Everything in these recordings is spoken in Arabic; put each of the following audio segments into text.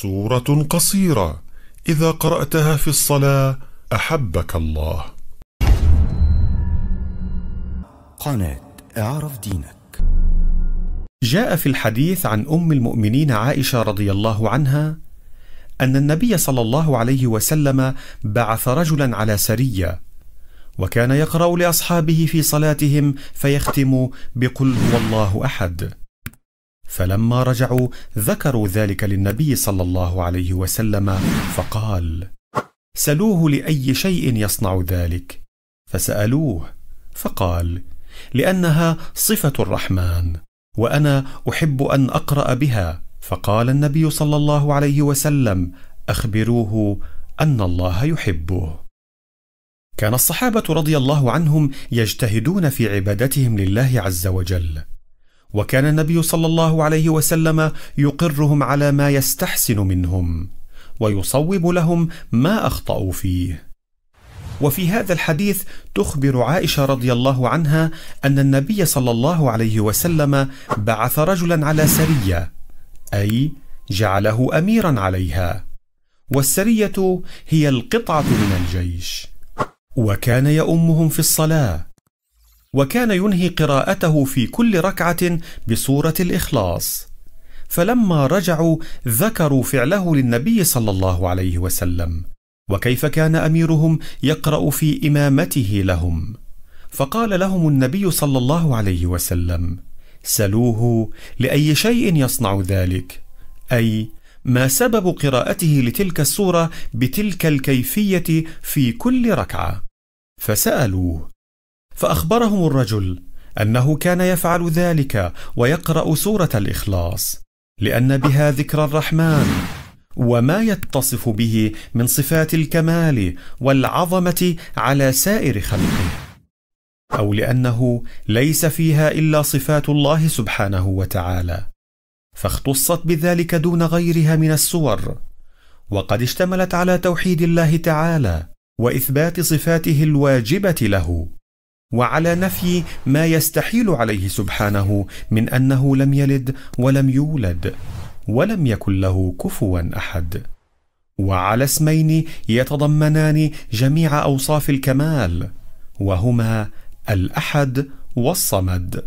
سورة قصيرة إذا قرأتها في الصلاة أحبك الله. قناة اعرف دينك. جاء في الحديث عن أم المؤمنين عائشة رضي الله عنها أن النبي صلى الله عليه وسلم بعث رجلا على سرية وكان يقرأ لأصحابه في صلاتهم فيختم بقل هو الله أحد. فلما رجعوا ذكروا ذلك للنبي صلى الله عليه وسلم فقال سلوه لاي شيء يصنع ذلك فسالوه فقال لانها صفه الرحمن وانا احب ان اقرا بها فقال النبي صلى الله عليه وسلم اخبروه ان الله يحبه كان الصحابه رضي الله عنهم يجتهدون في عبادتهم لله عز وجل وكان النبي صلى الله عليه وسلم يقرهم على ما يستحسن منهم ويصوب لهم ما اخطاوا فيه وفي هذا الحديث تخبر عائشه رضي الله عنها ان النبي صلى الله عليه وسلم بعث رجلا على سريه اي جعله اميرا عليها والسريه هي القطعه من الجيش وكان يؤمهم في الصلاه وكان ينهي قراءته في كل ركعه بصوره الاخلاص فلما رجعوا ذكروا فعله للنبي صلى الله عليه وسلم وكيف كان اميرهم يقرا في امامته لهم فقال لهم النبي صلى الله عليه وسلم سلوه لاي شيء يصنع ذلك اي ما سبب قراءته لتلك السوره بتلك الكيفيه في كل ركعه فسالوه فأخبرهم الرجل أنه كان يفعل ذلك ويقرأ سورة الإخلاص لأن بها ذكر الرحمن وما يتصف به من صفات الكمال والعظمة على سائر خلقه أو لأنه ليس فيها إلا صفات الله سبحانه وتعالى فاختصت بذلك دون غيرها من السور وقد اشتملت على توحيد الله تعالى واثبات صفاته الواجبه له وعلى نفي ما يستحيل عليه سبحانه من انه لم يلد ولم يولد ولم يكن له كفوا احد وعلى اسمين يتضمنان جميع اوصاف الكمال وهما الاحد والصمد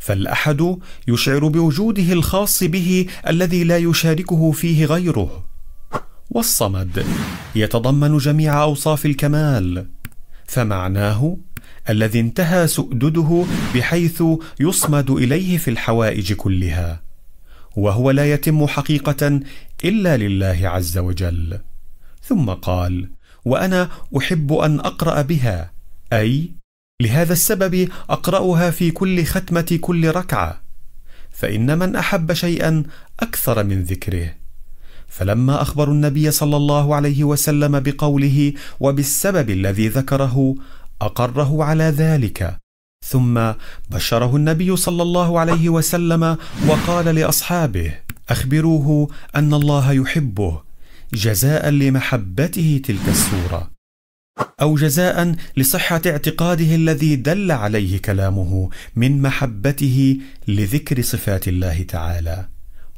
فالاحد يشعر بوجوده الخاص به الذي لا يشاركه فيه غيره والصمد يتضمن جميع اوصاف الكمال فمعناه الذي انتهى سؤدده بحيث يصمد اليه في الحوائج كلها وهو لا يتم حقيقه الا لله عز وجل ثم قال وانا احب ان اقرا بها اي لهذا السبب اقراها في كل ختمه كل ركعه فان من احب شيئا اكثر من ذكره فلما اخبروا النبي صلى الله عليه وسلم بقوله وبالسبب الذي ذكره اقره على ذلك ثم بشره النبي صلى الله عليه وسلم وقال لاصحابه اخبروه ان الله يحبه جزاء لمحبته تلك السوره او جزاء لصحه اعتقاده الذي دل عليه كلامه من محبته لذكر صفات الله تعالى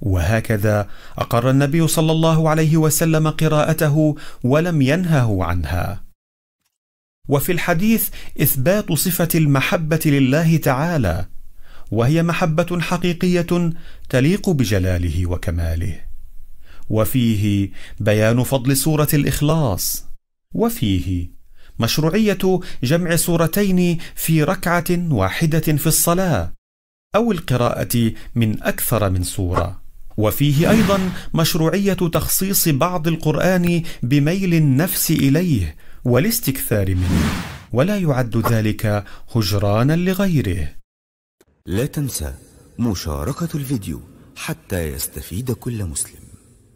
وهكذا اقر النبي صلى الله عليه وسلم قراءته ولم ينهه عنها وفي الحديث اثبات صفه المحبه لله تعالى وهي محبه حقيقيه تليق بجلاله وكماله وفيه بيان فضل سوره الاخلاص وفيه مشروعيه جمع سورتين في ركعه واحده في الصلاه او القراءه من اكثر من سوره وفيه ايضا مشروعيه تخصيص بعض القران بميل النفس اليه والاستكثار منه ولا يعد ذلك هجرانا لغيره لا تنسى مشاركه الفيديو حتى يستفيد كل مسلم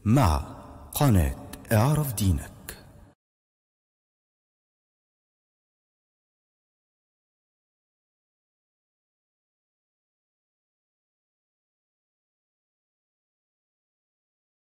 مع قناه اعرف دينك